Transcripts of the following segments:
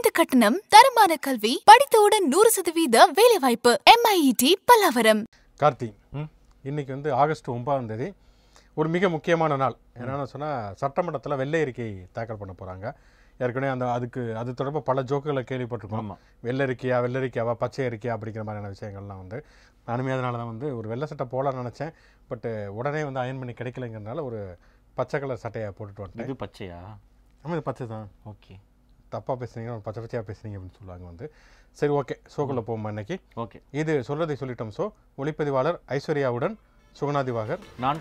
குறைந்து கட்டணம் தரமான கல்வி படித்தவுடன் நூறு சதவீத வேலைவாய்ப்பு எம்ஐஇடி e பல்லாவரம் கார்த்தி இன்னைக்கு வந்து ஆகஸ்ட் ஒன்பதாம் தேதி ஒரு மிக முக்கியமான நாள் என்னென்னு சொன்னால் சட்டமன்றத்தில் வெள்ளை அறிக்கை தாக்கல் பண்ண போகிறாங்க ஏற்கனவே அந்த அதுக்கு அது தொடர்பாக பல ஜோக்குகளை கேள்விப்பட்டிருக்கோம் வெள்ளரிக்கையா வெள்ளரிக்கையாவா பச்சை இருக்கியா அப்படிங்கிற மாதிரியான விஷயங்கள்லாம் வந்து நானுமே அதனால தான் வந்து ஒரு வெள்ளை சட்டை போகலான்னு நினச்சேன் பட்டு உடனே வந்து அயன் பண்ணி கிடைக்கலங்கிறதுனால ஒரு பச்சை கலர் சட்டையை போட்டுட்டு வரேன் இது பச்சையா ஆமாம் இது பச்சை தான் ஓகே தப்பாக பேசுனீங்க பச்சை பச்சையாக பேசுனீங்க அப்படின்னு சொல்லுவாங்க வந்து சரி ஓகே ஷோக்குள்ளே போவோம் இன்னைக்கு ஓகே இது சொல்கிறதை சொல்லிட்டோம் ஸோ ஒளிப்பதிவாளர் ஐஸ்வர்யாவுடன் சுகுணா திவாகர் நான்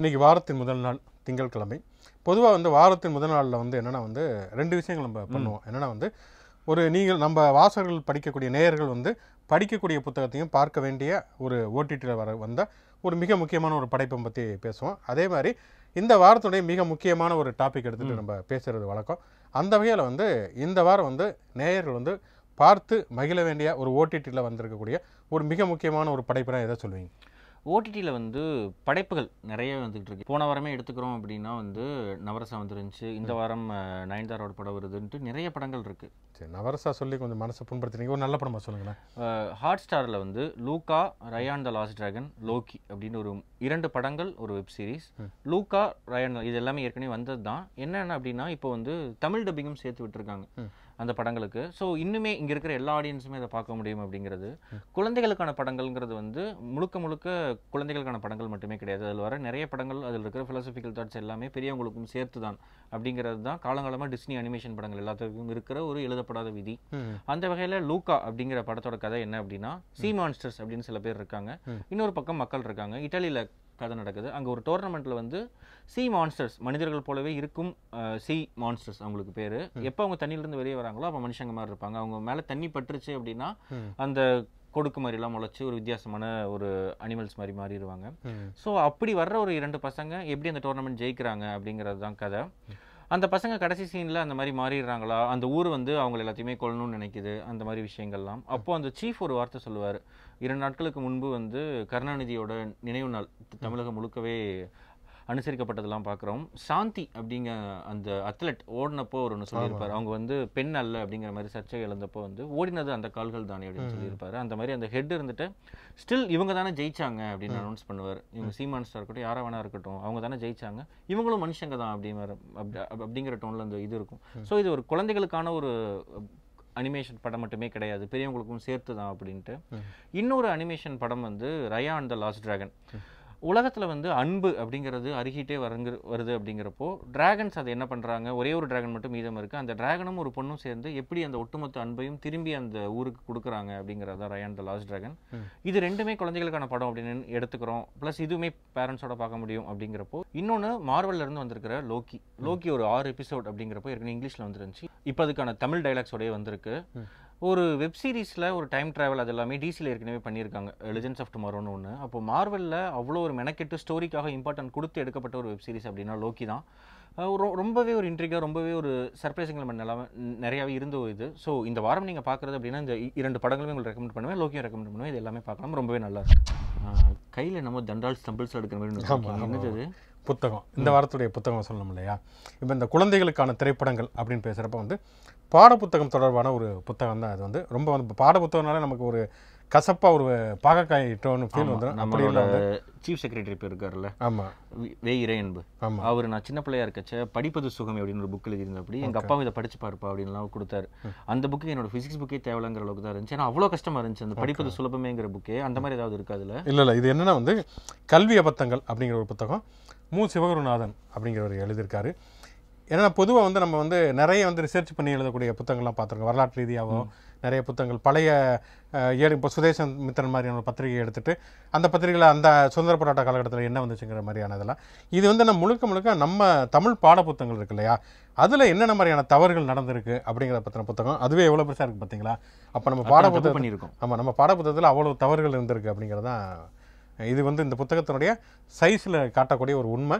இன்னைக்கு வாரத்தின் முதல் நாள் கிழமை பொதுவாக வந்து வாரத்தின் முதல் நாளில் வந்து என்னென்னா வந்து ரெண்டு விஷயங்கள் நம்ம பண்ணுவோம் என்னென்னா வந்து ஒரு நீங்கள் நம்ம வாசகர்கள் படிக்கக்கூடிய நேயர்கள் வந்து படிக்கக்கூடிய புத்தகத்தையும் பார்க்க வேண்டிய ஒரு ஓடிடியில் வர வந்த ஒரு மிக முக்கியமான ஒரு படைப்பை பற்றி பேசுவோம் அதே மாதிரி இந்த வாரத்துடைய மிக முக்கியமான ஒரு டாபிக் எடுத்துகிட்டு நம்ம பேசுகிறது வழக்கம் அந்த வகையில் வந்து இந்த வாரம் வந்து நேயர்கள் வந்து பார்த்து மகிழ வேண்டிய ஒரு ஓடிடியில் வந்திருக்கக்கூடிய ஒரு மிக முக்கியமான ஒரு தான் எதை சொல்லுவீங்க ஓடிடியில் வந்து படைப்புகள் நிறைய வந்துகிட்டு இருக்கு போன வாரமே எடுத்துக்கிறோம் அப்படின்னா வந்து நவரசா வந்துருந்துச்சு இந்த வாரம் நயன்தாரோட படம் வருதுன்ட்டு நிறைய படங்கள் இருக்கு சரி நவரசா சொல்லி கொஞ்சம் மனசை புண்படுத்துறீங்க ஒரு நல்ல படமா சொல்லுங்களேன் ஹாட் ஸ்டாரில் வந்து Luca Raya the last dragon Loki அப்படின்னு ஒரு இரண்டு படங்கள் ஒரு வெப் சீரிஸ் லூகா ரயான் இது எல்லாமே ஏற்கனவே வந்தது தான் என்னென்ன அப்படின்னா இப்போ வந்து தமிழ் டப்பிங்கும் சேர்த்து விட்டுருக்காங்க அந்த படங்களுக்கு ஸோ இன்னுமே இங்கே இருக்கிற எல்லா ஆடியன்ஸுமே அதை பார்க்க முடியும் அப்படிங்கிறது குழந்தைகளுக்கான படங்கள்ங்கிறது வந்து முழுக்க முழுக்க குழந்தைகளுக்கான படங்கள் மட்டுமே கிடையாது அதில் வர நிறைய படங்கள் அதில் இருக்கிற ஃபிலாசபிக்கல் தாட்ஸ் எல்லாமே பெரியவங்களுக்கும் சேர்த்து தான் அப்படிங்கிறது தான் காலங்காலமாக டிஸ்னி அனிமேஷன் படங்கள் எல்லாத்துக்கும் இருக்கிற ஒரு எழுதப்படாத விதி அந்த வகையில் லூக்கா அப்படிங்கிற படத்தோட கதை என்ன அப்படின்னா சி மான்ஸ்டர்ஸ் அப்படின்னு சில பேர் இருக்காங்க இன்னொரு பக்கம் மக்கள் இருக்காங்க இட்டாலியில் கதை நடக்குது அங்கே ஒரு டோர்னமெண்ட்டில் வந்து சி மான்ஸ்டர்ஸ் மனிதர்கள் போலவே இருக்கும் சி மான்ஸ்டர்ஸ் அவங்களுக்கு பேர் எப்போ அவங்க தண்ணியிலேருந்து வெளியே வராங்களோ அப்போ மனுஷங்க மாதிரி இருப்பாங்க அவங்க மேலே தண்ணி பட்டுருச்சு அப்படின்னா அந்த கொடுக்கு மாதிரிலாம் முளைச்சி ஒரு வித்தியாசமான ஒரு அனிமல்ஸ் மாதிரி மாறிடுவாங்க ஸோ அப்படி வர்ற ஒரு இரண்டு பசங்க எப்படி அந்த டோர்னமெண்ட் ஜெயிக்கிறாங்க அப்படிங்கிறது தான் கதை அந்த பசங்க கடைசி சீனில் அந்த மாதிரி மாறிடுறாங்களா அந்த ஊர் வந்து அவங்க எல்லாத்தையுமே கொள்ளணும்னு நினைக்குது அந்த மாதிரி விஷயங்கள்லாம் அப்போது அந்த சீஃப் ஒரு வார்த்தை சொல்லுவார் இரண்டு நாட்களுக்கு முன்பு வந்து கருணாநிதியோட நினைவு நாள் தமிழகம் முழுக்கவே அனுசரிக்கப்பட்டதெல்லாம் பார்க்குறோம் சாந்தி அப்படிங்க அந்த அத்லெட் ஓடினப்போ ஒரு ஒன்று சொல்லியிருப்பார் அவங்க வந்து பெண் அல்ல அப்படிங்கிற மாதிரி சர்ச்சை இழந்தப்போ வந்து ஓடினது அந்த கால்கள் தானே அப்படின்னு சொல்லியிருப்பாரு அந்த மாதிரி அந்த ஹெட் இருந்துட்டு ஸ்டில் இவங்க தானே ஜெயிச்சாங்க அப்படின்னு அனௌன்ஸ் பண்ணுவார் இவங்க சீமான்ஸ்டா இருக்கட்டும் யாராக வேணா இருக்கட்டும் அவங்க தானே ஜெயிச்சாங்க இவங்களும் மனுஷங்க தான் அப்படிங்கிற அப்படிங்கிற டோனில் அந்த இது இருக்கும் ஸோ இது ஒரு குழந்தைகளுக்கான ஒரு அனிமேஷன் படம் மட்டுமே கிடையாது பெரியவங்களுக்கும் சேர்த்து தான் அப்படின்ட்டு இன்னொரு அனிமேஷன் படம் வந்து Raya and the last dragon உலகத்தில் வந்து அன்பு அப்படிங்கிறது அருகிட்டே வருங்க வருது அப்படிங்கிறப்போ டிராகன்ஸ் அதை என்ன பண்ணுறாங்க ஒரே ஒரு டிராகன் மட்டும் மீதம் இருக்குது அந்த டிராகனும் ஒரு பொண்ணும் சேர்ந்து எப்படி அந்த ஒட்டுமொத்த அன்பையும் திரும்பி அந்த ஊருக்கு கொடுக்குறாங்க அப்படிங்கிறத ரயான் த லாஸ்ட் டிராகன் இது ரெண்டுமே குழந்தைகளுக்கான படம் அப்படின்னு எடுத்துக்கிறோம் ப்ளஸ் இதுவுமே பேரண்ட்ஸோட பார்க்க முடியும் அப்படிங்கிறப்போ இன்னொன்று மார்வல்லேருந்து வந்திருக்கிற லோக்கி லோக்கி ஒரு ஆறு எபிசோட் அப்படிங்கிறப்போ ஏற்கனவே இங்கிலீஷில் வந்துருந்துச்சு இப்போ அதுக்கான தமிழ் டைலாக்ஸோடய வந்திருக்கு ஒரு வெப் சீரிஸில் ஒரு டைம் ட்ராவல் அது எல்லாமே டிசியில் ஏற்கனவே பண்ணியிருக்காங்க லெஜன்ஸ் ஆஃப் மரோன்னு ஒன்று அப்போ மார்வலில் அவ்வளோ ஒரு மெனக்கெட்டு ஸ்டோரிக்காக இம்பார்ட்டன்ட் கொடுத்து எடுக்கப்பட்ட ஒரு வெப் சீரிஸ் அப்படின்னா லோக்கி தான் ரொம்பவே ஒரு இன்ட்ரிகாக ரொம்பவே ஒரு சர்ப்ரைசிங்கில் எலமெண்ட் எல்லாமே நிறையாவே இருந்த ஒரு இது ஸோ இந்த வாரம் நீங்கள் பார்க்குறது அப்படின்னா இந்த இரண்டு படங்களும் உங்களுக்கு ரெக்கமெண்ட் பண்ணுவேன் லோக்கியும் ரெக்கமெண்ட் பண்ணுவேன் இது எல்லாமே பார்க்கலாம் ரொம்பவே நல்லா இருக்கு கையில் நம்ம தண்டால் ஸ்டம்பிள்ஸ் எடுக்கிற மாதிரி என்னது புத்தகம் இந்த வாரத்துடைய புத்தகம் சொல்லணும் இல்லையா இப்போ இந்த குழந்தைகளுக்கான திரைப்படங்கள் அப்படின்னு பேசுகிறப்ப வந்து பாடப்புத்தகம் தொடர்பான ஒரு புத்தகம் தான் அது வந்து ரொம்ப வந்து பாடப்புத்தகம்னால நமக்கு ஒரு கசப்பாக ஒரு பாகக்காய் ஃபீல் வந்துடும் சீஃப் செக்ரட்டரி இப்போ இருக்கார்ல ஆமாம் வே இறையன்பு ஆமாம் அவர் நான் சின்ன பிள்ளையா இருக்கச்ச படிப்பது சுகம் அப்படின்னு ஒரு புக் எழுதியிருந்த அப்படி எங்கள் அப்பாவும் இதை படிச்சு பார்ப்பா அப்படின்லாம் கொடுத்தாரு அந்த புக்கு என்னோட ஃபிசிக்ஸ் புக்கே தேவைங்கிற அளவுக்கு தான் இருந்துச்சு ஏன்னா அவ்வளோ கஷ்டமாக இருந்துச்சு அந்த படிப்பது சுலபமேங்கிற புக்கே அந்த மாதிரி ஏதாவது இருக்காது இல்லை இல்லை இது என்னென்னா வந்து கல்வி அபத்தங்கள் அப்படிங்கிற ஒரு புத்தகம் மு சிவகுருநாதன் அப்படிங்கிறவர் எழுதியிருக்காரு ஏன்னா பொதுவாக வந்து நம்ம வந்து நிறைய வந்து ரிசர்ச் பண்ணி எழுதக்கூடிய புத்தகங்கள்லாம் பார்த்துருக்கோம் வரலாற்று ரீதியாகவும் நிறைய புத்தகங்கள் பழைய ஏழு இப்போ சுதேசன் மித்திரன் மாதிரியான பத்திரிகை எடுத்துகிட்டு அந்த பத்திரிகைகளை அந்த சுதந்திர போராட்ட காலகட்டத்தில் என்ன வந்துச்சுங்கிற மாதிரியான இதெல்லாம் இது வந்து நம்ம முழுக்க முழுக்க நம்ம தமிழ் பாட புத்தகங்கள் இருக்கு இல்லையா அதில் என்னென்ன மாதிரியான தவறுகள் நடந்திருக்கு அப்படிங்கிற பற்றின புத்தகம் அதுவே எவ்வளோ பெருசாக இருக்குது பார்த்தீங்களா அப்போ நம்ம பாட புத்தகம் பண்ணியிருக்கோம் ஆமாம் நம்ம பாட புத்தகத்தில் அவ்வளோ தவறுகள் இருந்திருக்கு அப்படிங்கிறதான் இது வந்து இந்த புத்தகத்தினுடைய சைஸில் காட்டக்கூடிய ஒரு உண்மை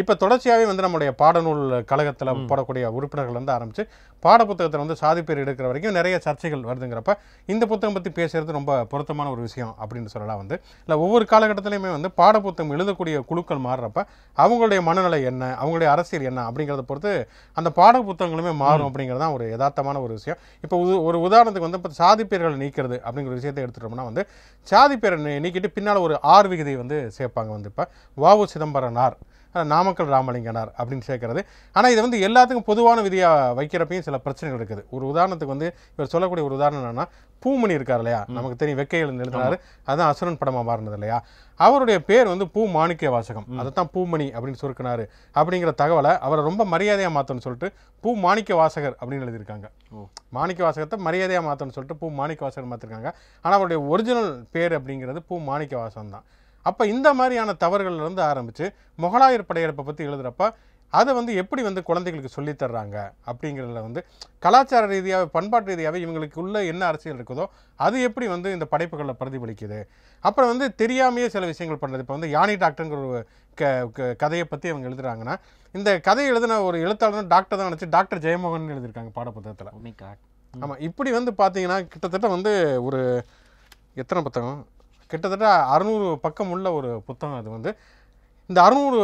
இப்போ தொடர்ச்சியாகவே வந்து நம்முடைய பாடநூல் கழகத்தில் போடக்கூடிய உறுப்பினர்கள் வந்து ஆரம்பித்து பாடப்புத்தகத்தில் வந்து சாதி பேர் எடுக்கிற வரைக்கும் நிறைய சர்ச்சைகள் வருதுங்கிறப்ப இந்த புத்தகம் பற்றி பேசுகிறது ரொம்ப பொருத்தமான ஒரு விஷயம் அப்படின்னு சொல்லலாம் வந்து இல்லை ஒவ்வொரு காலகட்டத்திலையுமே வந்து பாடப்புத்தகம் எழுதக்கூடிய குழுக்கள் மாறுறப்ப அவங்களுடைய மனநிலை என்ன அவங்களுடைய அரசியல் என்ன அப்படிங்கிறத பொறுத்து அந்த பாட புத்தகங்களுமே மாறும் அப்படிங்கிறது தான் ஒரு யதார்த்தமான ஒரு விஷயம் இப்போ ஒரு உதாரணத்துக்கு வந்து இப்போ சாதி பேர்களை நீக்கிறது அப்படிங்கிற விஷயத்தை எடுத்துட்டோம்னா வந்து சாதி பேரை நீக்கிட்டு பின்னால் ஒரு ஆர் விகுதியை வந்து சேர்ப்பாங்க வந்து இப்போ வாவு சிதம்பரனார் நாமக்கல் ராமலிங்கனார் அப்படின்னு சேர்க்கறது ஆனால் இது வந்து எல்லாத்துக்கும் பொதுவான விதியாக வைக்கிறப்பையும் சில பிரச்சனைகள் இருக்குது ஒரு உதாரணத்துக்கு வந்து இவர் சொல்லக்கூடிய ஒரு உதாரணம் என்னன்னா பூமணி இருக்கார் இல்லையா நமக்கு தெரியும் வெக்கைகள் எழுதினாரு அதுதான் அசுரன் படமாக மாறினது இல்லையா அவருடைய பேர் வந்து பூ மாணிக்க வாசகம் அதைத்தான் பூமணி அப்படின்னு சுருக்கினார் அப்படிங்கிற தகவலை அவரை ரொம்ப மரியாதையாக மாற்றணும்னு சொல்லிட்டு பூ மாணிக்க வாசகர் அப்படின்னு எழுதியிருக்காங்க மாணிக்க வாசகத்தை மரியாதையாக மாற்றணும்னு சொல்லிட்டு பூ மாணிக்க வாசகர் மாற்றிருக்காங்க ஆனால் அவருடைய ஒரிஜினல் பேர் அப்படிங்கிறது பூ மாணிக்க வாசகம் தான் அப்போ இந்த மாதிரியான தவறுகள்லேருந்து ஆரம்பித்து முகலாயர் படையெடுப்பை பற்றி எழுதுகிறப்ப அதை வந்து எப்படி வந்து குழந்தைகளுக்கு சொல்லித்தர்றாங்க அப்படிங்கிறதுல வந்து கலாச்சார ரீதியாக பண்பாட்டு ரீதியாகவே இவங்களுக்கு உள்ள என்ன அரசியல் இருக்குதோ அது எப்படி வந்து இந்த படைப்புகளில் பிரதிபலிக்குது அப்புறம் வந்து தெரியாமையே சில விஷயங்கள் பண்ணுறது இப்போ வந்து யானை டாக்டருங்கிற ஒரு க கதையை பற்றி அவங்க எழுதுறாங்கன்னா இந்த கதையை எழுதின ஒரு எழுத்தாளர் டாக்டர் தான் நினச்சி டாக்டர் ஜெயமோகன் எழுதியிருக்காங்க பாடப்புத்தகத்தில் ஆமாம் இப்படி வந்து பார்த்தீங்கன்னா கிட்டத்தட்ட வந்து ஒரு எத்தனை புத்தகம் கிட்டத்தட்ட அறநூறு பக்கம் உள்ள ஒரு புத்தகம் அது வந்து இந்த அறுநூறு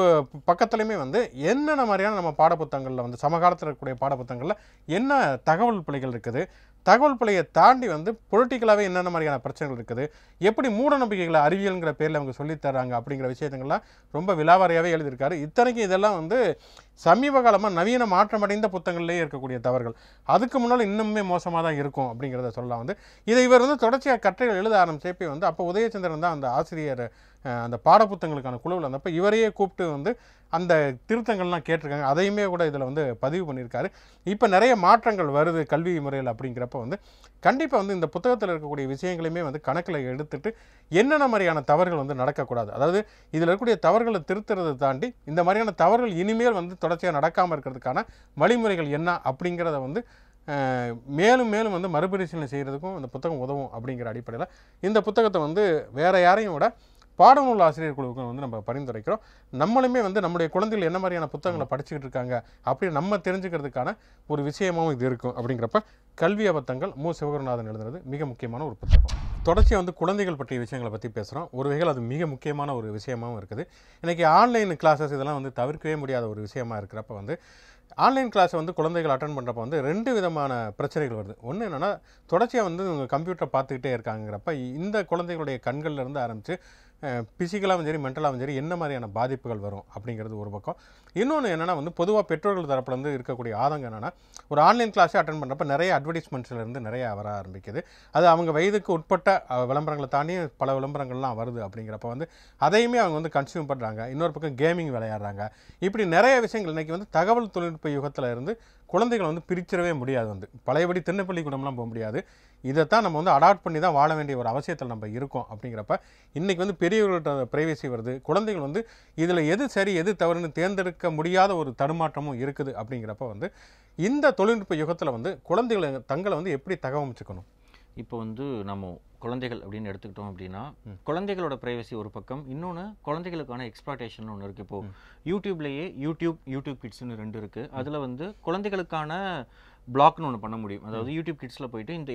பக்கத்துலையுமே வந்து என்னென்ன மாதிரியான நம்ம பாடப்புத்தகங்களில் வந்து சமகாலத்தில் இருக்கக்கூடிய பாடப்புத்தகங்களில் என்ன தகவல் பிள்ளைகள் இருக்குது தகவல் பிள்ளையை தாண்டி வந்து பொலிட்டிக்கலாகவே என்னென்ன மாதிரியான பிரச்சனைகள் இருக்குது எப்படி மூட நம்பிக்கைகளை அறிவியலுங்கிற பேரில் அவங்க சொல்லித்தராங்க அப்படிங்கிற விஷயத்தங்கள்லாம் ரொம்ப விலாவாரியாகவே எழுதியிருக்காரு இத்தனைக்கும் இதெல்லாம் வந்து சமீப காலமாக நவீன மாற்றமடைந்த புத்தகங்கள்லேயே இருக்கக்கூடிய தவறுகள் அதுக்கு முன்னால் இன்னுமே மோசமாக தான் இருக்கும் அப்படிங்கிறத சொல்லலாம் வந்து இதை இவர் வந்து தொடர்ச்சியாக கட்டுரைகள் எழுத ஆரம்பிச்சப்பே வந்து அப்போ உதயச்சந்திரன் தான் அந்த ஆசிரியர் அந்த பாடப்புத்தங்களுக்கான குழுவில் வந்தப்போ இவரையே கூப்பிட்டு வந்து அந்த திருத்தங்கள்லாம் கேட்டிருக்காங்க அதையுமே கூட இதில் வந்து பதிவு பண்ணியிருக்காரு இப்போ நிறைய மாற்றங்கள் வருது கல்வி முறையில் அப்படிங்கிறப்ப வந்து கண்டிப்பாக வந்து இந்த புத்தகத்தில் இருக்கக்கூடிய விஷயங்களையுமே வந்து கணக்கில் எடுத்துகிட்டு என்னென்ன மாதிரியான தவறுகள் வந்து நடக்கக்கூடாது அதாவது இதில் இருக்கக்கூடிய தவறுகளை திருத்துறதை தாண்டி இந்த மாதிரியான தவறுகள் இனிமேல் வந்து தொடர்ச்சியாக நடக்காமல் இருக்கிறதுக்கான வழிமுறைகள் என்ன அப்படிங்கிறத வந்து மேலும் மேலும் வந்து மறுபரிசீலனை செய்கிறதுக்கும் இந்த புத்தகம் உதவும் அப்படிங்கிற அடிப்படையில் இந்த புத்தகத்தை வந்து வேறு யாரையும் விட பாடநூல் ஆசிரியர் குழுவுக்கு வந்து நம்ம பரிந்துரைக்கிறோம் நம்மளுமே வந்து நம்முடைய குழந்தைகள் என்ன மாதிரியான புத்தகங்களை படிச்சுக்கிட்டு இருக்காங்க அப்படின்னு நம்ம தெரிஞ்சுக்கிறதுக்கான ஒரு விஷயமாகவும் இது இருக்கும் அப்படிங்கிறப்ப கல்வி அபத்தங்கள் மு சிவகுருநாதன் எழுதுறது மிக முக்கியமான ஒரு புத்தகம் தொடர்ச்சியாக வந்து குழந்தைகள் பற்றிய விஷயங்களை பற்றி பேசுகிறோம் ஒரு வகையில் அது மிக முக்கியமான ஒரு விஷயமாகவும் இருக்குது இன்றைக்கி ஆன்லைன் கிளாஸஸ் இதெல்லாம் வந்து தவிர்க்கவே முடியாத ஒரு விஷயமா இருக்கிறப்ப வந்து ஆன்லைன் கிளாஸை வந்து குழந்தைகள் அட்டன் பண்ணுறப்ப வந்து ரெண்டு விதமான பிரச்சனைகள் வருது ஒன்று என்னென்னா தொடர்ச்சியாக வந்து கம்ப்யூட்டர் பார்த்துக்கிட்டே இருக்காங்கிறப்ப இந்த குழந்தைகளுடைய கண்கள்லேருந்து ஆரம்பித்து ஃபிசிக்கலாகவும் சரி மென்டலாகவும் சரி என்ன மாதிரியான பாதிப்புகள் வரும் அப்படிங்கிறது ஒரு பக்கம் இன்னொன்று என்னென்னா வந்து பொதுவாக பெற்றோர்கள் தரப்புலேருந்து இருக்கக்கூடிய ஆதங்கம் என்னென்னா ஒரு ஆன்லைன் கிளாஸே அட்டன் பண்ணுறப்ப நிறைய அட்வர்டைஸ்மெண்ட்ஸ்லேருந்து நிறைய வர ஆரம்பிக்குது அது அவங்க வயதுக்கு உட்பட்ட விளம்பரங்களை தாண்டி பல விளம்பரங்கள்லாம் வருது அப்படிங்கிறப்ப வந்து அதையுமே அவங்க வந்து கன்சியூம் பண்ணுறாங்க இன்னொரு பக்கம் கேமிங் விளையாடுறாங்க இப்படி நிறைய விஷயங்கள் இன்றைக்கி வந்து தகவல் தொழில்நுட்ப யுகத்தில் இருந்து குழந்தைகளை வந்து பிரிச்சிடவே முடியாது வந்து பழையபடி திண்ணப்பள்ளிக்கூடம்லாம் போக முடியாது இதை தான் நம்ம வந்து அடாப்ட் பண்ணி தான் வாழ வேண்டிய ஒரு அவசியத்தில் நம்ம இருக்கோம் அப்படிங்கிறப்ப இன்றைக்கி வந்து பெரியவர்கள்ட்ட ப்ரைவேசி வருது குழந்தைகள் வந்து இதில் எது சரி எது தவறுன்னு தேர்ந்தெடுக்க முடியாத ஒரு தடுமாற்றமும் இருக்குது அப்படிங்கிறப்ப வந்து இந்த தொழில்நுட்ப யுகத்தில் வந்து குழந்தைகளை தங்களை வந்து எப்படி தகவமைச்சுக்கணும் இப்போ வந்து நம்ம குழந்தைகள் அப்படின்னு எடுத்துக்கிட்டோம் அப்படின்னா குழந்தைகளோட ப்ரைவசி ஒரு பக்கம் இன்னொன்று குழந்தைகளுக்கான எக்ஸ்பிளேஷன் ஒன்று இருக்குது இப்போது யூடியூப்லேயே யூடியூப் யூடியூப் கிட்ஸ்னு ரெண்டு இருக்குது அதில் வந்து குழந்தைகளுக்கான பிளாக்னு ஒன்று பண்ண முடியும் அதாவது யூடியூப் கிட்ஸில் போயிட்டு இந்த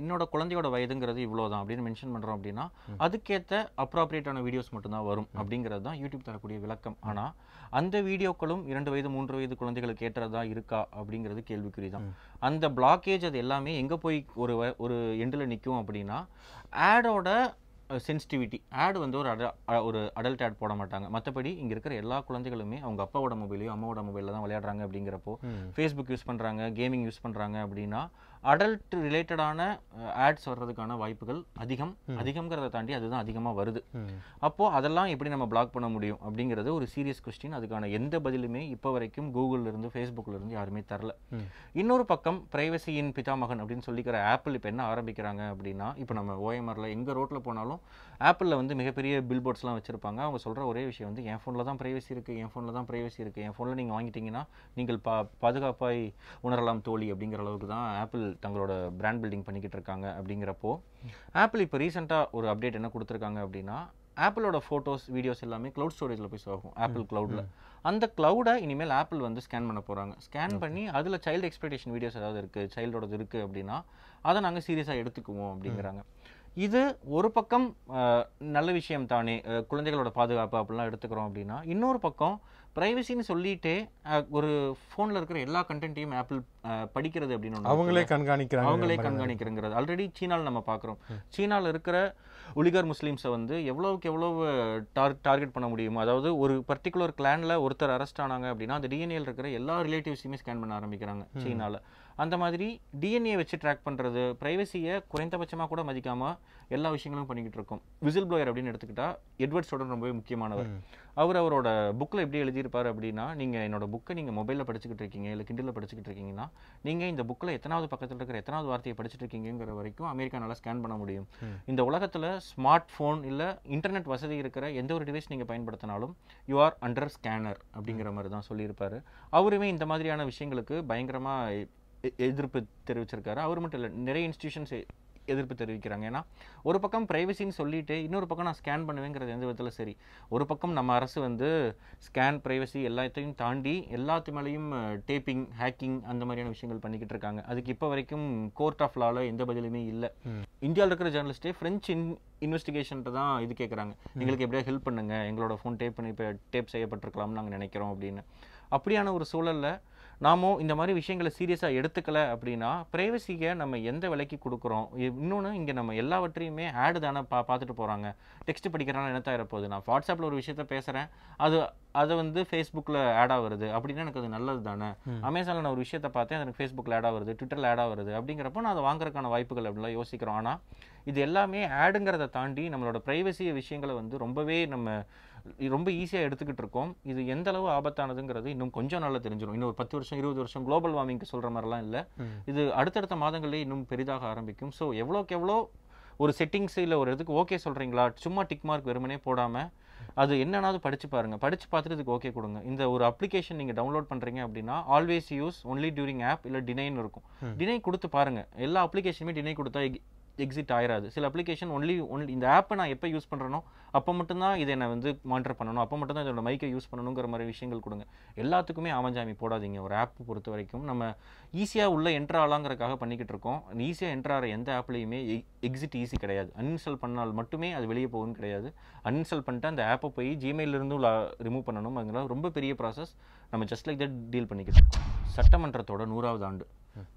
என்னோட குழந்தையோட வயதுங்கிறது இவ்வளோ தான் அப்படின்னு மென்ஷன் பண்ணுறோம் அப்படின்னா அதுக்கேற்ற அப்ராப்ரியேட்டான வீடியோஸ் மட்டும்தான் வரும் அப்படிங்கிறது தான் யூடியூப் தரக்கூடிய விளக்கம் ஆனால் அந்த வீடியோக்களும் இரண்டு வயது மூன்று வயது குழந்தைகளுக்கு ஏற்றதா இருக்கா அப்படிங்கிறது கேள்விக்குறி தான் அந்த பிளாக்கேஜ் அது எல்லாமே எங்கே போய் ஒரு ஒரு எண்டில் நிற்கும் அப்படின்னா ஆடோட சென்சிட்டிவிட்டி ஆட் வந்து ஒரு அட ஒரு அடல்ட் ஆட் போட மாட்டாங்க மற்றபடி இங்கே இருக்கிற எல்லா குழந்தைகளுமே அவங்க அப்பாவோட மொபைலையும் அம்மாவோட மொபைலில் தான் விளையாடுறாங்க அப்படிங்கிறப்போ ஃபேஸ்புக் யூஸ் பண்ணுறாங்க கேமிங் யூஸ் பண்ணுறாங்க அப்படின்னா அடல்ட் ரிலேட்டடான ஆட்ஸ் வர்றதுக்கான வாய்ப்புகள் அதிகம் அதிகம்ங்கிறத தாண்டி அதுதான் அதிகமாக வருது அப்போது அதெல்லாம் எப்படி நம்ம பிளாக் பண்ண முடியும் அப்படிங்கிறது ஒரு சீரியஸ் கொஸ்டின் அதுக்கான எந்த பதிலுமே இப்போ வரைக்கும் கூகுள்ல ஃபேஸ்புக்ல இருந்து யாருமே தரல இன்னொரு பக்கம் ப்ரைவசியின் பிதாமகன் அப்படின்னு சொல்லிக்கிற ஆப்பிள் இப்போ என்ன ஆரம்பிக்கிறாங்க அப்படின்னா இப்போ நம்ம ஓஎம்ஆரில் எங்க ரோட்டில் போனாலும் ஆப்பிளில் வந்து மிகப்பெரிய பில் போர்ட்ஸ்லாம் வச்சுருப்பாங்க அவங்க சொல்கிற ஒரே விஷயம் வந்து என் ஃபோனில் தான் ப்ரைவசி இருக்குது என் ஃபோனில் தான் பிரைவசி இருக்குது என் ஃபோனில் நீங்கள் வாங்கிட்டீங்கன்னா நீங்கள் பா பாதுகாப்பாய் உணரலாம் தோழி அப்படிங்கிற அளவுக்கு தான் ஆப்பிள் தங்களோட பிராண்ட் பில்டிங் பண்ணிக்கிட்டு இருக்காங்க அப்படிங்கிறப்போ ஆப்பிள் இப்போ ரீசெண்டாக ஒரு அப்டேட் என்ன கொடுத்துருக்காங்க அப்படின்னா ஆப்பிளோட ஃபோட்டோஸ் வீடியோஸ் எல்லாமே க்ளவுட் ஸ்டோரேஜில் போய் ஆகும் ஆப்பிள் க்ளவுடில் அந்த க்ளவுடை இனிமேல் ஆப்பிள் வந்து ஸ்கேன் பண்ண போகிறாங்க ஸ்கேன் பண்ணி அதில் சைல்டு எக்ஸ்பெக்டேஷன் வீடியோஸ் ஏதாவது இருக்குது சைல்டோடது இருக்குது அப்படின்னா அதை நாங்கள் சீரியஸாக எடுத்துக்குவோம் அப்படிங்கிறாங்க இது ஒரு பக்கம் நல்ல விஷயம் தானே குழந்தைகளோட பாதுகாப்பு அப்படிலாம் எடுத்துக்கிறோம் அப்படின்னா இன்னொரு பக்கம் ப்ரைவசின்னு சொல்லிட்டு ஒரு ஃபோனில் இருக்கிற எல்லா கண்டென்ட்டையும் ஆப்பிள் படிக்கிறது அப்படின்னு அவங்களே கண்காணிக்கிறாங்க அவங்களே கண்காணிக்கிறங்கிறது ஆல்ரெடி சீனாவில் நம்ம பார்க்குறோம் சீனாவில் இருக்கிற உலிகர் முஸ்லீம்ஸை வந்து எவ்வளோக்கு எவ்வளோ டார் டார்கெட் பண்ண முடியுமோ அதாவது ஒரு பர்டிகுலர் கிளானில் ஒருத்தர் அரெஸ்ட் ஆனாங்க அப்படின்னா அந்த டிஎன்ஏல இருக்கிற எல்லா ரிலேட்டிவ்ஸையுமே ஸ்கேன் பண்ண ஆரம்பிக்கிறாங்க சீனாவில் அந்த மாதிரி டிஎன்ஏ வச்சு ட்ராக் பண்ணுறது ப்ரைவசியை குறைந்தபட்சமாக கூட மதிக்காமல் எல்லா விஷயங்களும் பண்ணிக்கிட்டு இருக்கோம் விசில் ப்ளோயர் அப்படின்னு எடுத்துக்கிட்டால் எட்வர்ட்ஸோட ரொம்பவே முக்கியமானவர் அவர் அவரோட புக்கில் எப்படி எழுதியிருப்பார் அப்படின்னா நீங்கள் என்னோட புக்கை நீங்கள் மொபைலில் படிச்சுக்கிட்டு இருக்கீங்க இல்லை கிண்டிலில் படிச்சுக்கிட்டு இருக்கீங்கன்னா நீங்கள் இந்த புக்கில் எத்தனாவது பக்கத்தில் இருக்கிற எத்தனாவது வார்த்தையை படிச்சுட்டு இருக்கீங்கிற வரைக்கும் அமெரிக்கா நல்லா ஸ்கேன் பண்ண முடியும் இந்த உலகத்தில் ஸ்மார்ட் ஃபோன் இல்லை இன்டர்நெட் வசதி இருக்கிற எந்த ஒரு டிவைஸ் நீங்கள் பயன்படுத்தினாலும் யூ ஆர் அண்டர் ஸ்கேனர் அப்படிங்கிற மாதிரி தான் சொல்லியிருப்பார் அவருமே இந்த மாதிரியான விஷயங்களுக்கு பயங்கரமாக எதிர்ப்பு தெரிவிச்சிருக்காரு அவர் மட்டும் இல்லை நிறைய இன்ஸ்டியூஷன்ஸ் எதிர்ப்பு தெரிவிக்கிறாங்க ஏன்னா ஒரு பக்கம் ப்ரைவசின்னு சொல்லிட்டு இன்னொரு பக்கம் நான் ஸ்கேன் பண்ணுவேங்கிறது எந்த விதத்தில் சரி ஒரு பக்கம் நம்ம அரசு வந்து ஸ்கேன் ப்ரைவசி எல்லாத்தையும் தாண்டி எல்லாத்து மேலேயும் டேப்பிங் ஹேக்கிங் அந்த மாதிரியான விஷயங்கள் பண்ணிக்கிட்டு இருக்காங்க அதுக்கு இப்போ வரைக்கும் கோர்ட் ஆஃப் லாவில் எந்த பதிலுமே இல்லை இந்தியாவில் இருக்கிற ஜேர்னலிஸ்டே ஃப்ரெஞ்ச் இன் இன்வெஸ்டிகேஷன்ட்டு தான் இது கேட்குறாங்க எங்களுக்கு எப்படியா ஹெல்ப் பண்ணுங்கள் எங்களோட ஃபோன் டேப் பண்ணி இப்போ டேப் செய்யப்பட்டிருக்கலாம்னு நாங்கள் நினைக்கிறோம் அப்படின்னு அப்படியான ஒரு சூழலில் நாமும் இந்த மாதிரி விஷயங்களை சீரியஸாக எடுத்துக்கல அப்படின்னா ப்ரைவசியை நம்ம எந்த விலைக்கு கொடுக்குறோம் இன்னொன்று இங்கே நம்ம எல்லாவற்றையுமே ஆடு தானே பா பார்த்துட்டு போகிறாங்க டெக்ஸ்ட் படிக்கிறனால என்ன இருப்போது நான் வாட்ஸ்அப்பில் ஒரு விஷயத்த பேசுகிறேன் அது அதை வந்து ஃபேஸ்புக்கில் ஆடாக வருது அப்படின்னா எனக்கு அது நல்லது தானே அமேசானில் நான் ஒரு விஷயத்த பார்த்தேன் எனக்கு ஃபேஸ்புக்கில் ஆடாக வருது ட்விட்டரில் ஆடாக வருது அப்படிங்கிறப்போ நான் அதை வாங்குறதுக்கான வாய்ப்புகள் அப்படிலாம் யோசிக்கிறோம் ஆனால் இது எல்லாமே ஆடுங்கிறத தாண்டி நம்மளோட ப்ரைவசி விஷயங்களை வந்து ரொம்பவே நம்ம ரொம்ப ஈஸியாக எடுத்துக்கிட்டு இருக்கோம் இது எந்த அளவு ஆபத்தானதுங்கிறது இன்னும் கொஞ்சம் நல்லா தெரிஞ்சிடும் இன்னும் ஒரு பத்து வருஷம் இருபது வருஷம் குளோபல் வார்மிங்க்கு சொல்கிற மாதிரிலாம் இல்லை இது அடுத்தடுத்த மாதங்களே இன்னும் பெரிதாக ஆரம்பிக்கும் ஸோ எவ்வளோக்கு எவ்வளோ ஒரு செட்டிங்ஸ் இல்லை ஒரு இதுக்கு ஓகே சொல்கிறீங்களா சும்மா டிக் மார்க் வெறுமனே போடாமல் அது என்னென்னாவது படித்து பாருங்கள் படித்து பார்த்துட்டு இதுக்கு ஓகே கொடுங்க இந்த ஒரு அப்ளிகேஷன் நீங்கள் டவுன்லோட் பண்ணுறீங்க அப்படின்னா always use only during app இல்லை டினைன்னு இருக்கும் டினை கொடுத்து பாருங்கள் எல்லா அப்ளிகேஷனுமே டினை கொடுத்தா எக்ஸிட் ஆயிராது சில அப்ளிகேஷன் ஒன்லி ஒன்லி இந்த ஆப்பை நான் எப்போ யூஸ் பண்ணுறனோ அப்போ மட்டும்தான் இதை நான் வந்து மானிட்டர் பண்ணணும் அப்போ மட்டும்தான் இதோட மைக்கை யூஸ் பண்ணணுங்கிற மாதிரி விஷயங்கள் கொடுங்க எல்லாத்துக்குமே ஆமஞ்சாமி போடாதீங்க ஒரு ஆப் பொறுத்த வரைக்கும் நம்ம ஈஸியாக உள்ளே என்ட்ராலாங்கிறக்காக பண்ணிக்கிட்டு இருக்கோம் ஈஸியாக என்ட்ரு எந்த ஆப்லேயுமே எக்ஸிட் ஈஸி கிடையாது அன்இன்ஸ்டால் பண்ணால் மட்டுமே அது வெளியே போகும் கிடையாது அன்இன்ஸ்டால் பண்ணிட்டு அந்த ஆப்பை போய் உள்ள ரிமூவ் பண்ணணும் அதுங்களா ரொம்ப பெரிய ப்ராசஸ் நம்ம ஜஸ்ட் லைக் தட் டீல் பண்ணிக்கிட்டு இருக்கோம் சட்டமன்றத்தோட நூறாவது ஆண்டு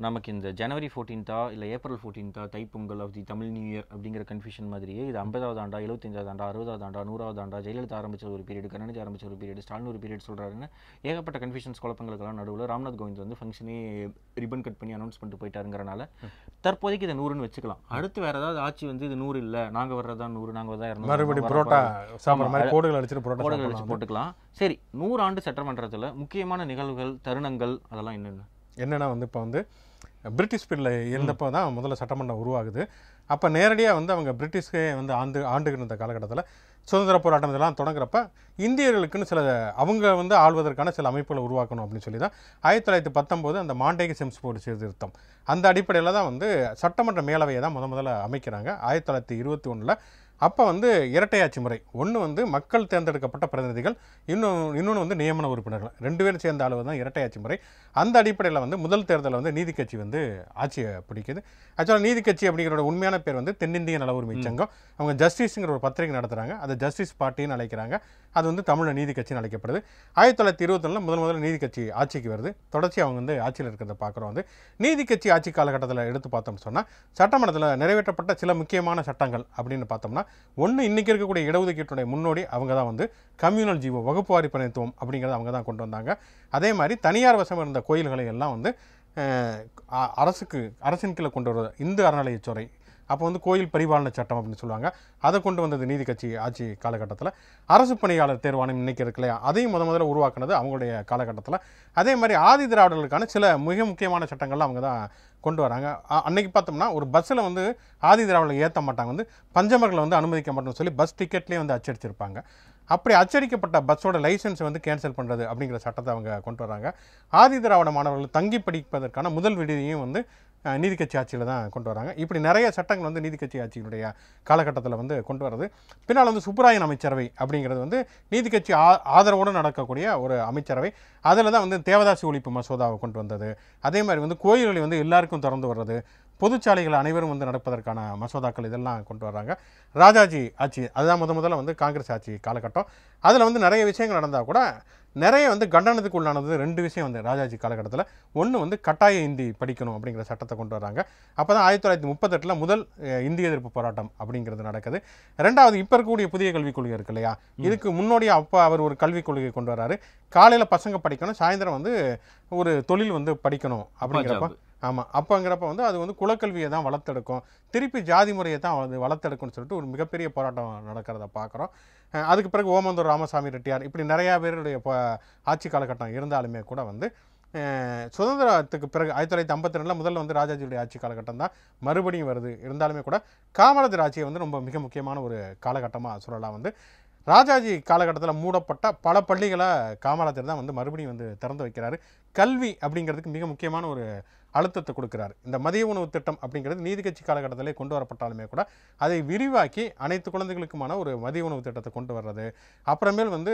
நமக்கு இந்த ஜனவரி ஃபோர்டீன்த்தா இல்லை ஏப்ரல் ஃபோர்டீன்த்தா தைப்பொங்கல் of the Tamil new year அப்படிங்கிற கன்ஃபியூஷன் மாதிரியே இது ஐம்பதாவது ஆண்டா எழுபத்தஞ்சாவது ஆண்டா அறுபதாவது ஆண்டா நூறாவது ஆண்டா ஜெயலலிதா ஆரம்பித்த ஒரு பீரியடு கருணாநிதி ஆரம்பித்த ஒரு பீரியட் ஸ்டாலின் ஒரு பீரியட் சொல்கிறாருன்னு ஏகப்பட்ட கன்ஃபியூஷன்ஸ் குழப்பங்களுக்கெல்லாம் நடுவில் ராம்நாத் கோவிந்த் வந்து ஃபங்க்ஷனே ரிபன் கட் பண்ணி அனௌன்ஸ் பண்ணிட்டு போயிட்டாருங்கிறனால தற்போதைக்கு இதை நூறுன்னு வச்சுக்கலாம் அடுத்து வேறு ஏதாவது ஆட்சி வந்து இது நூறு இல்லை நாங்கள் வர்றதா நூறு நாங்கள் தான் மறுபடியும் போட்டுக்கலாம் சரி நூறு ஆண்டு சட்டமன்றத்தில் முக்கியமான நிகழ்வுகள் தருணங்கள் அதெல்லாம் என்னென்ன என்னென்னா வந்து இப்போ வந்து பிரிட்டிஷ் பீரியடில் இருந்தப்போ தான் முதல்ல சட்டமன்றம் உருவாகுது அப்போ நேரடியாக வந்து அவங்க பிரிட்டிஷ்கே வந்து ஆண்டு ஆண்டுகிட்டு இருந்த காலகட்டத்தில் சுதந்திர போராட்டம் இதெல்லாம் தொடங்குறப்ப இந்தியர்களுக்குன்னு சில அவங்க வந்து ஆள்வதற்கான சில அமைப்புகளை உருவாக்கணும் அப்படின்னு சொல்லி தான் ஆயிரத்தி தொள்ளாயிரத்தி பத்தொம்போது அந்த மாண்டேகி செம்ஸ் போர்டு சீர்திருத்தம் அந்த அடிப்படையில் தான் வந்து சட்டமன்ற மேலவையை தான் முத முதல்ல அமைக்கிறாங்க ஆயிரத்தி தொள்ளாயிரத்தி இருபத்தி ஒன்றில் அப்போ வந்து இரட்டையாட்சி முறை ஒன்று வந்து மக்கள் தேர்ந்தெடுக்கப்பட்ட பிரதிநிதிகள் இன்னொன்று இன்னொன்று வந்து நியமன உறுப்பினர்கள் ரெண்டு பேரும் சேர்ந்த அளவு தான் இரட்டையாட்சி முறை அந்த அடிப்படையில் வந்து முதல் தேர்தலில் வந்து நீதி கட்சி வந்து ஆட்சியை பிடிக்குது ஆக்சுவலாக நீதி கட்சி அப்படிங்கிற உண்மையான பேர் வந்து தென்னிந்திய நல உரிமை சங்கம் அவங்க ஜஸ்டிஸுங்கிற ஒரு பத்திரிகை நடத்துகிறாங்க அதை ஜஸ்டிஸ் பார்ட்டின்னு அழைக்கிறாங்க அது வந்து தமிழ் நீதி கட்சின்னு அழைக்கப்படுது ஆயிரத்தி தொள்ளாயிரத்தி இருபத்தொன்னில் முதல் முதல்ல நீதி கட்சி ஆட்சிக்கு வருது தொடர்ச்சி அவங்க வந்து ஆட்சியில் இருக்கிறத பார்க்குறோம் வந்து நீதி கட்சி ஆட்சி காலகட்டத்தில் எடுத்து பார்த்தோம்னு சொன்னால் சட்டமன்றத்தில் நிறைவேற்றப்பட்ட சில முக்கியமான சட்டங்கள் அப்படின்னு பார்த்தோம்னா ஒன்று இன்றைக்கி இருக்கக்கூடிய இடஒதுக்கீட்டுடைய முன்னோடி அவங்க தான் வந்து கம்யூனல் ஜீவோ வகுப்புவாரி பிரதித்துவம் அப்படிங்கிறத அவங்க தான் கொண்டு வந்தாங்க அதே மாதிரி தனியார் வசம் இருந்த கோயில்களை எல்லாம் வந்து அரசுக்கு அரசின் கீழே கொண்டு வருவது இந்து அறநிலையத்துறை அப்போ வந்து கோயில் பரிபாலன சட்டம் அப்படின்னு சொல்லுவாங்க அதை கொண்டு வந்தது நீதி கட்சி ஆட்சி காலகட்டத்தில் அரசு பணியாளர் தேர்வாணையம் இன்னைக்கு இருக்கு இல்லையா அதையும் முத முதல்ல உருவாக்குனது அவங்களுடைய காலகட்டத்தில் அதே மாதிரி ஆதி திராவிடர்களுக்கான சில மிக முக்கியமான சட்டங்கள்லாம் அவங்க தான் கொண்டு வராங்க அன்னைக்கு பார்த்தோம்னா ஒரு பஸ்ஸில் வந்து ஆதி திராவிடர்கள் ஏற்ற மாட்டாங்க வந்து பஞ்சமர்களை வந்து அனுமதிக்க மாட்டோம்னு சொல்லி பஸ் டிக்கெட்லேயே வந்து அச்சடிச்சிருப்பாங்க அப்படி அச்சடிக்கப்பட்ட பஸ்ஸோட லைசன்ஸை வந்து கேன்சல் பண்ணுறது அப்படிங்கிற சட்டத்தை அவங்க கொண்டு வராங்க ஆதி திராவிட மாணவர்கள் தங்கி படிப்பதற்கான முதல் விடுதியும் வந்து நீதி கட்சி ஆட்சியில் தான் கொண்டு வராங்க இப்படி நிறைய சட்டங்கள் வந்து நீதி கட்சி ஆட்சியினுடைய காலகட்டத்தில் வந்து கொண்டு வர்றது பின்னால் வந்து சுப்பராயன் அமைச்சரவை அப்படிங்கிறது வந்து நீதி கட்சி ஆதரவோடு நடக்கக்கூடிய ஒரு அமைச்சரவை அதில் தான் வந்து தேவதாசி ஒழிப்பு மசோதாவை கொண்டு வந்தது அதே மாதிரி வந்து கோயில்களை வந்து எல்லாருக்கும் திறந்து வர்றது பொதுச்சாலைகள் அனைவரும் வந்து நடப்பதற்கான மசோதாக்கள் இதெல்லாம் கொண்டு வர்றாங்க ராஜாஜி ஆட்சி அதுதான் முத முதல்ல வந்து காங்கிரஸ் ஆட்சி காலகட்டம் அதில் வந்து நிறைய விஷயங்கள் நடந்தால் கூட நிறைய வந்து கண்டனத்துக்கு உள்ளானது ரெண்டு விஷயம் வந்து ராஜாஜி காலகட்டத்தில் ஒன்று வந்து கட்டாய இந்தி படிக்கணும் அப்படிங்கிற சட்டத்தை கொண்டு வராங்க அப்போ தான் ஆயிரத்தி தொள்ளாயிரத்தி முப்பத்தெட்டில் முதல் இந்திய எதிர்ப்பு போராட்டம் அப்படிங்கிறது நடக்குது ரெண்டாவது இப்போ இருக்கக்கூடிய புதிய கல்விக் கொள்கை இருக்கு இல்லையா இதுக்கு முன்னோடியே அப்போ அவர் ஒரு கல்விக் கொள்கை கொண்டு வராரு காலையில் பசங்க படிக்கணும் சாயந்தரம் வந்து ஒரு தொழில் வந்து படிக்கணும் அப்படிங்கிறப்ப ஆமாம் அப்போங்கிறப்ப வந்து அது வந்து குலக்கல்வியை தான் வளர்த்தெடுக்கும் திருப்பி ஜாதி முறையை தான் அது வளர்த்தெடுக்கும்னு சொல்லிட்டு ஒரு மிகப்பெரிய போராட்டம் நடக்கிறத பார்க்குறோம் அதுக்கு பிறகு ஓமந்தூர் ராமசாமி ரெட்டியார் இப்படி நிறையா பேருடைய ஆட்சி காலகட்டம் இருந்தாலுமே கூட வந்து சுதந்திரத்துக்கு பிறகு ஆயிரத்தி தொள்ளாயிரத்தி ஐம்பத்தி ரெண்டில் முதல்ல வந்து ராஜாஜியுடைய ஆட்சி காலகட்டம் தான் மறுபடியும் வருது இருந்தாலுமே கூட காமராஜர் ஆட்சியை வந்து ரொம்ப மிக முக்கியமான ஒரு காலகட்டமாக சொல்லலாம் வந்து ராஜாஜி காலகட்டத்தில் மூடப்பட்ட பல பள்ளிகளை காமராஜர் தான் வந்து மறுபடியும் வந்து திறந்து வைக்கிறாரு கல்வி அப்படிங்கிறதுக்கு மிக முக்கியமான ஒரு அழுத்தத்தை கொடுக்குறாரு இந்த மதிய உணவு திட்டம் அப்படிங்கிறது நீதி கட்சி காலகட்டத்திலே கொண்டு வரப்பட்டாலுமே கூட அதை விரிவாக்கி அனைத்து குழந்தைகளுக்குமான ஒரு மதிய உணவு திட்டத்தை கொண்டு வர்றது அப்புறமேல் வந்து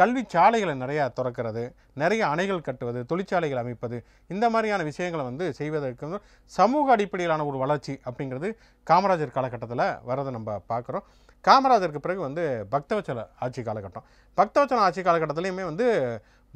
கல்வி சாலைகளை நிறையா திறக்கிறது நிறைய அணைகள் கட்டுவது தொழிற்சாலைகள் அமைப்பது இந்த மாதிரியான விஷயங்களை வந்து செய்வதற்கு சமூக அடிப்படையிலான ஒரு வளர்ச்சி அப்படிங்கிறது காமராஜர் காலகட்டத்தில் வர்றதை நம்ம பார்க்குறோம் காமராஜருக்கு பிறகு வந்து பக்தவச்சல ஆட்சி காலகட்டம் பக்தவச்சல ஆட்சி காலகட்டத்துலேயுமே வந்து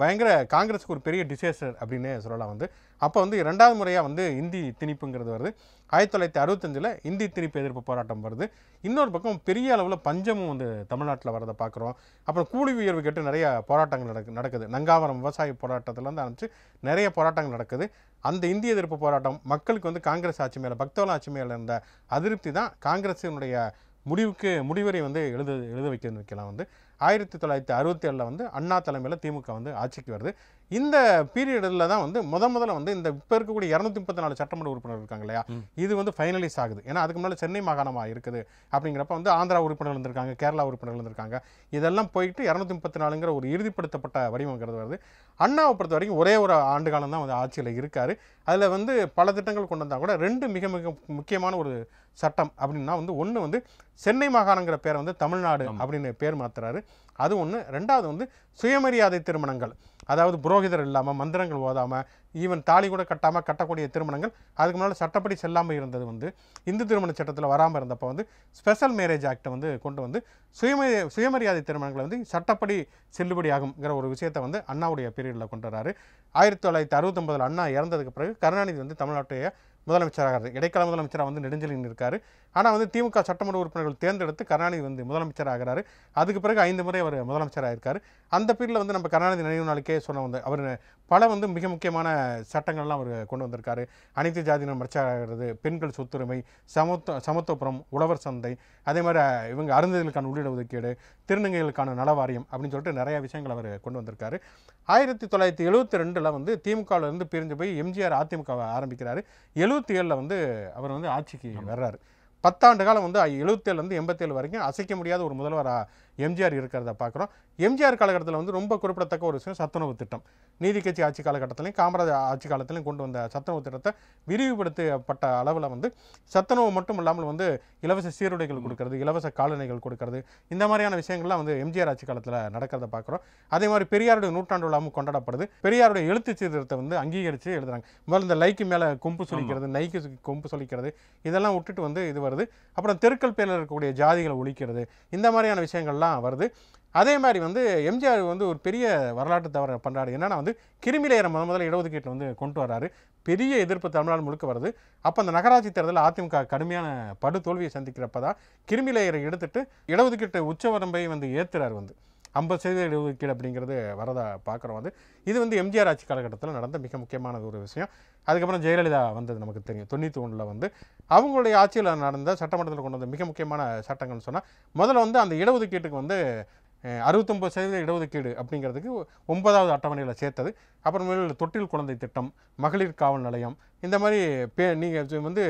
பயங்கர காங்கிரஸுக்கு ஒரு பெரிய டிசேஸ்டர் அப்படின்னு சொல்லலாம் வந்து அப்போ வந்து ரெண்டாவது முறையாக வந்து இந்தி திணிப்புங்கிறது வருது ஆயிரத்தி தொள்ளாயிரத்தி அறுபத்தஞ்சில் இந்தி திணிப்பு எதிர்ப்பு போராட்டம் வருது இன்னொரு பக்கம் பெரிய அளவில் பஞ்சமும் வந்து தமிழ்நாட்டில் வரதை பார்க்குறோம் அப்புறம் கூலி உயர்வு கேட்டு நிறைய போராட்டங்கள் நடக்கு நடக்குது நங்காவரம் விவசாய போராட்டத்திலேருந்து ஆரம்பித்து நிறைய போராட்டங்கள் நடக்குது அந்த இந்திய எதிர்ப்பு போராட்டம் மக்களுக்கு வந்து காங்கிரஸ் ஆட்சி மேலே பக்தவள ஆட்சி மேலே இருந்த அதிருப்தி தான் காங்கிரஸினுடைய முடிவுக்கு முடிவரை வந்து எழுத எழுத வைக்க வைக்கலாம் வந்து ஆயிரத்தி தொள்ளாயிரத்தி அறுபத்தி ஏழில் வந்து அண்ணா தலைமையில் திமுக வந்து ஆட்சிக்கு வருது இந்த பீரியடில் தான் வந்து முத முதல்ல வந்து இந்த இப்போ இருக்கக்கூடிய இரநூத்தி முப்பத்தி நாலு சட்டமன்ற உறுப்பினர் இருக்காங்க இல்லையா இது வந்து ஃபைனலைஸ் ஆகுது ஏன்னா அதுக்கு முன்னால் சென்னை மாகாணமாக இருக்குது அப்படிங்கிறப்ப வந்து ஆந்திரா உறுப்பினர் இருந்திருக்காங்க கேரளா உறுப்பினர் இருந்திருக்காங்க இதெல்லாம் போயிட்டு இரநூத்தி முப்பத்தி நாலுங்கிற ஒரு இறுதிப்படுத்தப்பட்ட வடிவங்கிறது வருது அண்ணாவை பொறுத்த வரைக்கும் ஒரே ஒரு ஆண்டு காலம் தான் வந்து ஆட்சியில் இருக்கார் அதில் வந்து பல திட்டங்கள் கொண்டு வந்தால் கூட ரெண்டு மிக மிக முக்கியமான ஒரு சட்டம் அப்படின்னா வந்து ஒன்று வந்து சென்னை மாகாணங்கிற பேரை வந்து தமிழ்நாடு அப்படின்னு பேர் மாத்துறாரு அது ஒன்று ரெண்டாவது வந்து சுயமரியாதை திருமணங்கள் அதாவது புரோகிதர் இல்லாமல் மந்திரங்கள் ஓதாமல் ஈவன் தாலி கூட கட்டாமல் கட்டக்கூடிய திருமணங்கள் அதுக்கு மேலே சட்டப்படி செல்லாமல் இருந்தது வந்து இந்து திருமண சட்டத்தில் வராமல் இருந்தப்போ வந்து ஸ்பெஷல் மேரேஜ் ஆக்டை வந்து கொண்டு வந்து சுயமரிய சுயமரியாதை திருமணங்களை வந்து சட்டப்படி செல்லுபடியாகுங்கிற ஒரு விஷயத்தை வந்து அண்ணாவுடைய பீரியடில் கொண்டு வராரு ஆயிரத்தி தொள்ளாயிரத்தி அறுபத்தொம்பதில் அண்ணா இறந்ததுக்கு பிறகு கருணாநிதி வந்து தமிழ்நாட்டைய முதலமைச்சராக இடைக்கால முதலமைச்சராக வந்து நெடுஞ்செலியன் இருக்கார் ஆனால் வந்து திமுக சட்டமன்ற உறுப்பினர்கள் தேர்ந்தெடுத்து கருணாநிதி வந்து முதலமைச்சர் ஆகிறாரு அதுக்கு பிறகு ஐந்து முறை அவர் முதலமைச்சர் இருக்கார் அந்த பீரியடில் வந்து நம்ம கருணாநிதி நினைவு நாளைக்கே சொன்ன வந்து அவர் பல வந்து மிக முக்கியமான சட்டங்கள்லாம் அவர் கொண்டு வந்திருக்காரு அனைத்து ஜாதியினர் மறைச்சாகிறது பெண்கள் சொத்துரிமை சமத்துவ சமத்துவபுரம் உழவர் சந்தை அதே மாதிரி இவங்க அருந்ததிகளுக்கான உள்ளிட ஒதுக்கீடு திருநங்கைகளுக்கான நலவாரியம் அப்படின்னு சொல்லிட்டு நிறைய விஷயங்கள் அவர் கொண்டு வந்திருக்காரு ஆயிரத்தி தொள்ளாயிரத்தி எழுபத்தி ரெண்டில் வந்து திமுகவிலிருந்து பிரிஞ்சு போய் எம்ஜிஆர் அதிமுக ஆரம்பிக்கிறாரு எழுபத்தி ஏழில் வந்து அவர் வந்து ஆட்சிக்கு வர்றாரு பத்தாண்டு காலம் வந்து எழுபத்தேழுலேருந்து எண்பத்தேழு வரைக்கும் அசைக்க முடியாத ஒரு முதல்வராக எம்ஜிஆர் இருக்கிறத பார்க்குறோம் எம்ஜிஆர் காலகட்டத்தில் வந்து ரொம்ப குறிப்பிடத்தக்க ஒரு விஷயம் சத்துணவு திட்டம் நீதி கட்சி ஆட்சி காலகட்டத்திலையும் காமராஜ் ஆட்சி காலத்திலையும் கொண்டு வந்த சத்துணவு திட்டத்தை விரிவுபடுத்தப்பட்ட அளவில் வந்து சத்துணவு மட்டும் இல்லாமல் வந்து இலவச சீருடைகள் கொடுக்கறது இலவச காலணிகள் கொடுக்கறது இந்த மாதிரியான விஷயங்கள்லாம் வந்து எம்ஜிஆர் ஆட்சி காலத்தில் நடக்கிறத பார்க்குறோம் அதே மாதிரி பெரியாருடைய நூற்றாண்டு விழாவும் கொண்டாடப்படுது பெரியாருடைய எழுத்து சீர்திருத்தத்தை வந்து அங்கீகரித்து எழுதுறாங்க முதல்ல இந்த லைக்கு மேலே கொம்பு சொல்லிக்கிறது நைக்கு கொம்பு சொல்லிக்கிறது இதெல்லாம் விட்டுட்டு வந்து இது வருது அப்புறம் தெருக்கள் பேரில் இருக்கக்கூடிய ஜாதிகளை ஒழிக்கிறது இந்த மாதிரியான விஷயங்கள்லாம் எல்லாம் வருது அதே மாதிரி வந்து எம்ஜிஆர் வந்து ஒரு பெரிய வரலாற்று தவறு பண்ணுறாரு என்னென்னா வந்து கிருமிலேயரை முத முதல்ல இடஒதுக்கீட்டில் வந்து கொண்டு வர்றாரு பெரிய எதிர்ப்பு தமிழ்நாடு முழுக்க வருது அப்போ அந்த நகராட்சி தேர்தலில் அதிமுக கடுமையான படு தோல்வியை சந்திக்கிறப்ப தான் கிருமிலேயரை எடுத்துட்டு இடஒதுக்கீட்டு உச்சவரம்பை வந்து ஏற்றுறாரு வந்து ஐம்பது சதவீத இடஒதுக்கீடு அப்படிங்கிறது வரதா பார்க்குறோம் வந்து இது வந்து எம்ஜிஆர் ஆட்சி காலகட்டத்தில் நடந்த மிக முக்கியமான ஒரு விஷயம் அதுக்கப்புறம் ஜெயலலிதா வந்தது நமக்கு தெரியும் தொண்ணூற்றி ஒன்றில் வந்து அவங்களுடைய ஆட்சியில் நடந்த சட்டமன்றத்தில் கொண்டு வந்த மிக முக்கியமான சட்டங்கள்னு சொன்னால் முதல்ல வந்து அந்த இடஒதுக்கீட்டுக்கு வந்து அறுபத்தொம்பது சதவீத இடஒதுக்கீடு அப்படிங்கிறதுக்கு ஒன்பதாவது அட்டவணையில் சேர்த்தது அப்புறமேல் தொட்டில் குழந்தை திட்டம் மகளிர் காவல் நிலையம் இந்த மாதிரி பே நீங்கள் வந்து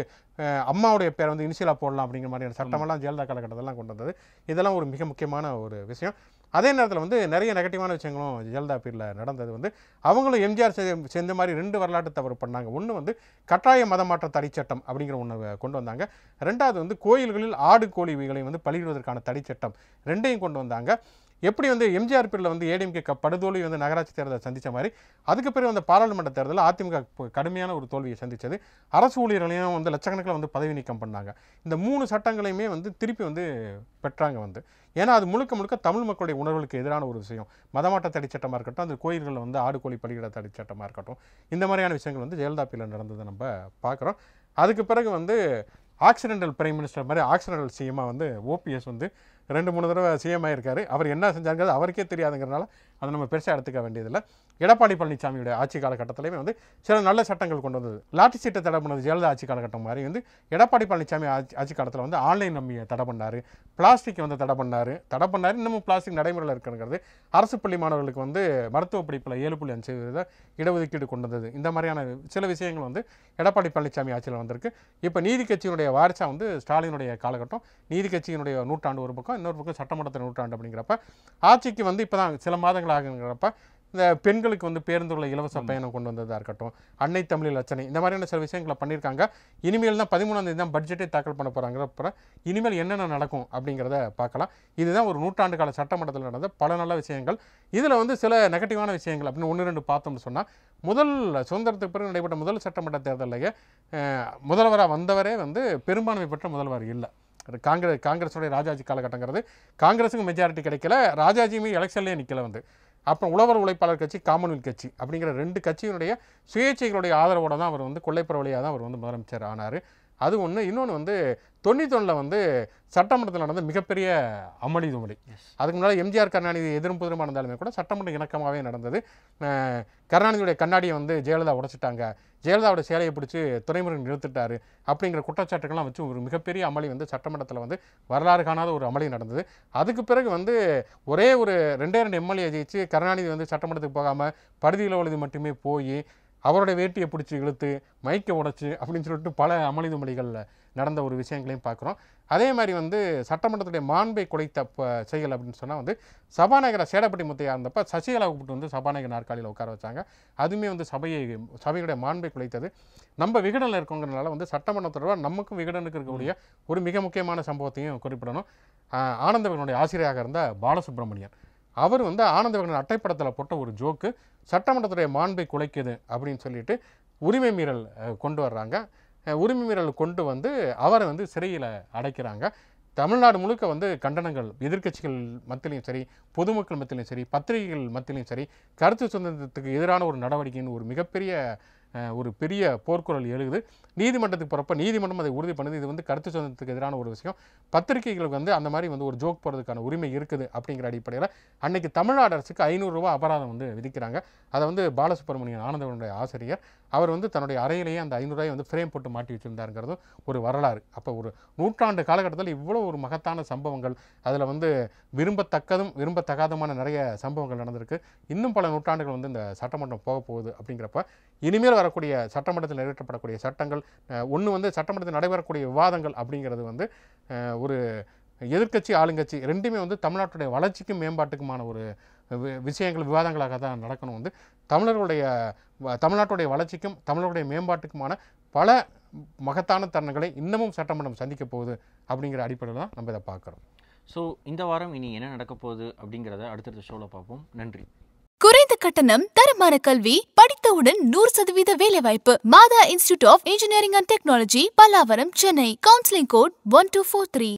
அம்மாவுடைய பேரை வந்து இனிஷியலாக போடலாம் அப்படிங்கிற மாதிரியான சட்டமெல்லாம் ஜெயலலிதா காலகட்டத்தெல்லாம் கொண்டு வந்தது இதெல்லாம் ஒரு மிக முக்கியமான ஒரு விஷயம் அதே நேரத்தில் வந்து நிறைய நெகட்டிவான விஷயங்களும் ஜெயலலிதா பீரியடில் நடந்தது வந்து அவங்களும் எம்ஜிஆர் சேர்ந்த மாதிரி ரெண்டு வரலாற்று தவறு பண்ணாங்க ஒன்று வந்து கட்டாய மதமாற்ற தடைச்சட்டம் அப்படிங்கிற ஒன்று கொண்டு வந்தாங்க ரெண்டாவது வந்து கோயில்களில் ஆடு கோழி வந்து பலியிடுவதற்கான தடைச்சட்டம் ரெண்டையும் கொண்டு வந்தாங்க எப்படி வந்து எம்ஜிஆர் பேரில் வந்து ஏடிஎம்கே படுதோல்வி வந்து நகராட்சி தேர்தலை சந்தித்த மாதிரி அதுக்கு பிறகு வந்து பாராளுமன்ற தேர்தலில் அதிமுக கடுமையான ஒரு தோல்வியை சந்தித்தது அரசு ஊழியர்களையும் வந்து லட்சக்கணக்கில் வந்து பதவி நீக்கம் பண்ணாங்க இந்த மூணு சட்டங்களையுமே வந்து திருப்பி வந்து பெற்றாங்க வந்து ஏன்னா அது முழுக்க முழுக்க தமிழ் மக்களுடைய உணர்வுகளுக்கு எதிரான ஒரு விஷயம் மதமாட்ட தடை சட்டமாக இருக்கட்டும் அந்த கோயில்களில் வந்து ஆடு கோழி பலியிட தடை சட்டமாக இருக்கட்டும் இந்த மாதிரியான விஷயங்கள் வந்து ஜெயலலிதா பீரியடில் நடந்ததை நம்ம பார்க்குறோம் அதுக்கு பிறகு வந்து ஆக்சிடென்டல் பிரைம் மினிஸ்டர் மாதிரி ஆக்சிடென்டல் சிஎம்மாக வந்து ஓபிஎஸ் வந்து ரெண்டு மூணு தடவை சிஎம் ஆகியிருக்காரு அவர் என்ன செஞ்சாருங்கிறது அவருக்கே தெரியாதுங்கிறனால அதை நம்ம பெருசாக எடுத்துக்க வேண்டியதில்லை எடப்பாடி பழனிசாமியுடைய ஆட்சி காலகட்டத்திலையுமே வந்து சில நல்ல சட்டங்கள் கொண்டு வந்தது லாட்டி சீட்டை தடை பண்ணது ஜெயலலிதா ஆட்சி காலகட்டம் மாதிரி வந்து எடப்பாடி பழனிசாமி ஆட்சி ஆட்சி காலத்தில் வந்து ஆன்லைன் நம்பியை தடை பண்ணார் பிளாஸ்டிக் வந்து தடை பண்ணார் தடை பண்ணார் இன்னமும் பிளாஸ்டிக் நடைமுறையில் இருக்கிறது அரசு பள்ளி மாணவர்களுக்கு வந்து மருத்துவ படிப்பில் ஏழு புள்ளி அஞ்சு வீத இடஒதுக்கீடு கொண்டு வந்தது இந்த மாதிரியான சில விஷயங்கள் வந்து எடப்பாடி பழனிசாமி ஆட்சியில் வந்திருக்கு இப்போ நீதி கட்சியினுடைய வாரிசா வந்து ஸ்டாலினுடைய காலகட்டம் நீதி கட்சியினுடைய நூற்றாண்டு ஒரு பக்கம் இன்னொரு பக்கம் சட்டமன்றத்தின் நூற்றாண்டு அப்படிங்கிறப்ப ஆட்சிக்கு வந்து இப்போ தான் சில மாதங்கள் ஆகுங்கிறப்ப இந்த பெண்களுக்கு வந்து பேருந்துள்ள இலவச பயணம் கொண்டு வந்ததாக இருக்கட்டும் அன்னை தமிழில் அச்சனை இந்த மாதிரியான சில விஷயங்களை பண்ணியிருக்காங்க இனிமேல் தான் பதிமூணாம் தேதி தான் பட்ஜெட்டே தாக்கல் பண்ண போகிறாங்கிறப்ப இனிமேல் என்னென்ன நடக்கும் அப்படிங்கிறத பார்க்கலாம் இதுதான் ஒரு நூற்றாண்டு கால சட்டமன்றத்தில் நடந்த பல நல்ல விஷயங்கள் இதில் வந்து சில நெகட்டிவான விஷயங்கள் அப்படின்னு ஒன்று ரெண்டு பார்த்தோம்னு சொன்னால் முதல் சுதந்திரத்துக்கு பிறகு நடைபெற்ற முதல் சட்டமன்ற தேர்தலையே முதல்வராக வந்தவரே வந்து பெரும்பான்மை பெற்ற முதல்வர் இல்லை காங்கிரஸ் காங்கிரஸோடைய ராஜாஜி காலகட்டங்கிறது காங்கிரஸுக்கு மெஜாரிட்டி கிடைக்கல ராஜாஜியுமே எலெக்ஷன்லேயே நிற்கல வந்து அப்புறம் உழவர் உழைப்பாளர் கட்சி காமன்வெல்த் கட்சி அப்படிங்கிற ரெண்டு கட்சியினுடைய சுயேட்சைகளுடைய ஆதரவோடு தான் அவர் வந்து கொள்ளைப்புற வழியாக தான் அவர் வந்து முதலமைச்சர் ஆனார் அது ஒன்று இன்னொன்று வந்து தொண்ணூத்தொன்னில் வந்து சட்டமன்றத்தில் நடந்த மிகப்பெரிய அமளி துமளி அதுக்கு முன்னால் எம்ஜிஆர் கருணாநிதி எதிர்ப்பு திரும்ப இருந்தாலுமே கூட சட்டமன்ற இணக்கமாகவே நடந்தது கருணாநிதியுடைய கண்ணாடியை வந்து ஜெயலலிதா உடைச்சிட்டாங்க ஜெயலலிதாவோட சேலையை பிடிச்சி துறைமுறை நிறுத்திட்டாரு அப்படிங்கிற குற்றச்சாட்டுகள்லாம் வச்சு ஒரு மிகப்பெரிய அமளி வந்து சட்டமன்றத்தில் வந்து வரலாறு காணாத ஒரு அமளி நடந்தது அதுக்கு பிறகு வந்து ஒரே ஒரு ரெண்டே ரெண்டு எம்எல்ஏ ஜெயிச்சு கருணாநிதி வந்து சட்டமன்றத்துக்கு போகாமல் படுதியில் உள்ளது மட்டுமே போய் அவருடைய வேட்டியை பிடிச்சி இழுத்து மைக்கை உடைச்சி அப்படின்னு சொல்லிட்டு பல மொழிகளில் நடந்த ஒரு விஷயங்களையும் பார்க்குறோம் அதே மாதிரி வந்து சட்டமன்றத்துடைய மாண்பை குலைத்த செயல் அப்படின்னு சொன்னால் வந்து சபாநாயகரை சேடப்பட்டி முத்தையாக இருந்தப்போ சசிகலாவை கூப்பிட்டு வந்து சபாநாயகர் நாற்காலியில் உட்கார வச்சாங்க அதுவுமே வந்து சபையை சபையுடைய மாண்பை குலைத்தது நம்ம விகடனில் இருக்கோங்கிறனால வந்து சட்டமன்றத்தோட நமக்கும் விகடனுக்கு இருக்கக்கூடிய ஒரு மிக முக்கியமான சம்பவத்தையும் குறிப்பிடணும் ஆனந்தவர்களுடைய ஆசிரியராக இருந்த பாலசுப்ரமணியன் அவர் வந்து ஆனந்த விகடன் அட்டைப்படத்தில் போட்ட ஒரு ஜோக்கு சட்டமன்றத்துடைய மாண்பை குலைக்குது அப்படின்னு சொல்லிட்டு உரிமை மீறல் கொண்டு வர்றாங்க உரிமை மீறல் கொண்டு வந்து அவரை வந்து சிறையில் அடைக்கிறாங்க தமிழ்நாடு முழுக்க வந்து கண்டனங்கள் எதிர்க்கட்சிகள் மத்தியிலையும் சரி பொதுமக்கள் மத்தியிலையும் சரி பத்திரிகைகள் மத்தியிலையும் சரி கருத்து சுதந்திரத்துக்கு எதிரான ஒரு நடவடிக்கைன்னு ஒரு மிகப்பெரிய ஒரு பெரிய போர்க்குரல் எழுகுது நீதிமன்றத்துக்கு போகிறப்ப நீதிமன்றம் அதை உறுதி பண்ணுது இது வந்து கருத்து சுதந்திரத்துக்கு எதிரான ஒரு விஷயம் பத்திரிகைகளுக்கு வந்து அந்த மாதிரி வந்து ஒரு ஜோக் போகிறதுக்கான உரிமை இருக்குது அப்படிங்கிற அடிப்படையில் அன்னைக்கு தமிழ்நாடு அரசுக்கு ஐநூறுரூவா அபராதம் வந்து விதிக்கிறாங்க அதை வந்து பாலசுப்ரமணியன் ஆனந்தவனுடைய ஆசிரியர் அவர் வந்து தன்னுடைய அறையிலேயே அந்த ஐநூறுரூவாய் வந்து ஃப்ரேம் போட்டு மாட்டி வச்சுருந்தாருங்கிறதும் ஒரு வரலாறு அப்போ ஒரு நூற்றாண்டு காலகட்டத்தில் இவ்வளோ ஒரு மகத்தான சம்பவங்கள் அதில் வந்து விரும்பத்தக்கதும் விரும்பத்தகாதமான நிறைய சம்பவங்கள் நடந்திருக்கு இன்னும் பல நூற்றாண்டுகள் வந்து இந்த சட்டமன்றம் போக போகுது அப்படிங்கிறப்ப இனிமேல் வரக்கூடிய சட்டமன்றத்தில் நிறைவேற்றப்படக்கூடிய சட்டங்கள் ஒன்று வந்து சட்டமன்றத்தில் நடைபெறக்கூடிய விவாதங்கள் அப்படிங்கிறது வந்து ஒரு எதிர்கட்சி ஆளுங்கட்சி ரெண்டுமே வந்து தமிழ்நாட்டுடைய வளர்ச்சிக்கும் மேம்பாட்டுக்குமான ஒரு விஷயங்கள் விவாதங்களாக தான் நடக்கணும் வந்து தமிழர்களுடைய தமிழ்நாட்டுடைய வளர்ச்சிக்கும் தமிழர்களுடைய மேம்பாட்டுக்குமான பல மகத்தான தருணங்களை இன்னமும் சட்டமன்றம் சந்திக்க போகுது அப்படிங்கிற அடிப்படையில் தான் நம்ம இதை பார்க்குறோம் ஸோ இந்த வாரம் இனி என்ன நடக்க போகுது அப்படிங்கிறத அடுத்தடுத்த ஷோவில் பார்ப்போம் நன்றி குறைந்த கட்டணம் தரமான கல்வி படித்தவுடன் நூறு சதவீத வேலைவாய்ப்பு Mata institute of engineering and technology Pallavaram Chennai counselling code one two four three